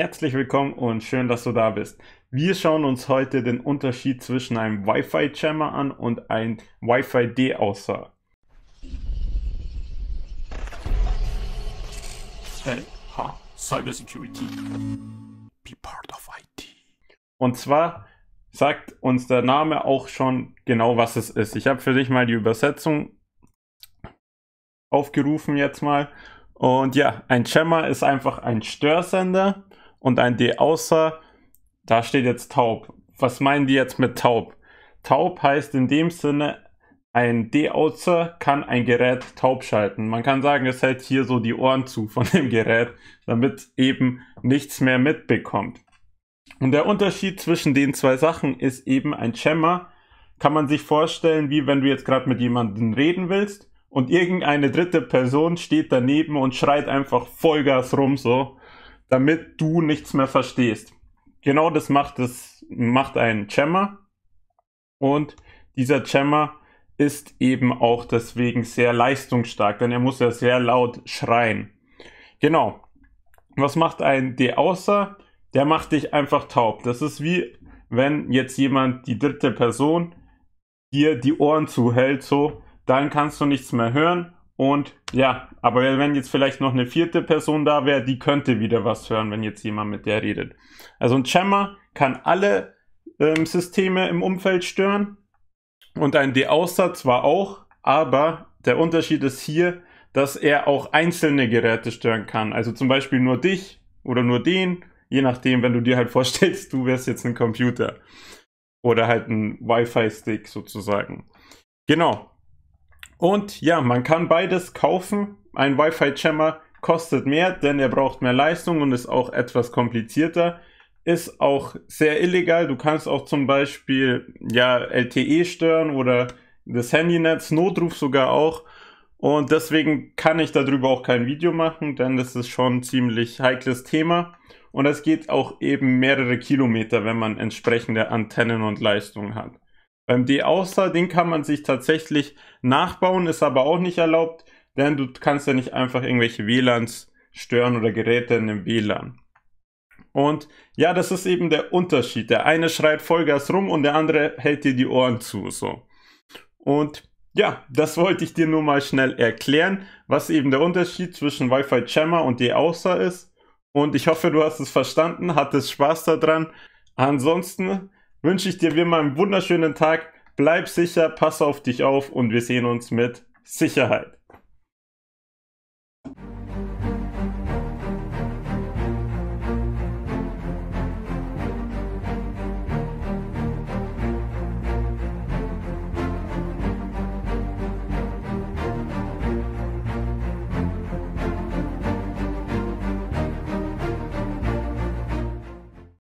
Herzlich willkommen und schön, dass du da bist. Wir schauen uns heute den Unterschied zwischen einem Wi-Fi-Jammer an und einem Wi-Fi-D-Aussage. Cybersecurity. Be part of IT. Und zwar sagt uns der Name auch schon genau, was es ist. Ich habe für dich mal die Übersetzung aufgerufen jetzt mal. Und ja, ein Jammer ist einfach ein Störsender und ein D außer, da steht jetzt taub. Was meinen die jetzt mit taub? Taub heißt in dem Sinne, ein D außer kann ein Gerät taub schalten. Man kann sagen, es hält hier so die Ohren zu von dem Gerät, damit eben nichts mehr mitbekommt. Und der Unterschied zwischen den zwei Sachen ist eben ein Jammer. Kann man sich vorstellen, wie wenn du jetzt gerade mit jemandem reden willst und irgendeine dritte Person steht daneben und schreit einfach Vollgas rum so damit du nichts mehr verstehst. Genau das macht, das macht ein Jammer. Und dieser Jammer ist eben auch deswegen sehr leistungsstark, denn er muss ja sehr laut schreien. Genau. Was macht ein D außer? Der macht dich einfach taub. Das ist wie wenn jetzt jemand, die dritte Person, dir die Ohren zuhält, so, dann kannst du nichts mehr hören und ja, aber wenn jetzt vielleicht noch eine vierte Person da wäre, die könnte wieder was hören, wenn jetzt jemand mit der redet. Also ein Jammer kann alle ähm, Systeme im Umfeld stören und ein D-Aussatz war auch, aber der Unterschied ist hier, dass er auch einzelne Geräte stören kann. Also zum Beispiel nur dich oder nur den, je nachdem, wenn du dir halt vorstellst, du wärst jetzt ein Computer oder halt ein Wi-Fi-Stick sozusagen. Genau, und ja, man kann beides kaufen. Ein Wi-Fi-Jammer kostet mehr, denn er braucht mehr Leistung und ist auch etwas komplizierter. Ist auch sehr illegal. Du kannst auch zum Beispiel ja, LTE stören oder das Handynetz, Notruf sogar auch. Und deswegen kann ich darüber auch kein Video machen, denn das ist schon ein ziemlich heikles Thema. Und es geht auch eben mehrere Kilometer, wenn man entsprechende Antennen und Leistungen hat. Beim D-Auster, den kann man sich tatsächlich nachbauen, ist aber auch nicht erlaubt, denn du kannst ja nicht einfach irgendwelche WLANs stören oder Geräte in dem WLAN. Und ja, das ist eben der Unterschied. Der eine schreit Vollgas rum und der andere hält dir die Ohren zu, so. Und ja, das wollte ich dir nur mal schnell erklären, was eben der Unterschied zwischen Wi-Fi Jammer und D-Auster ist. Und ich hoffe, du hast es verstanden, hattest Spaß daran. Ansonsten wünsche ich dir wie immer einen wunderschönen Tag. Bleib sicher, pass auf dich auf und wir sehen uns mit Sicherheit.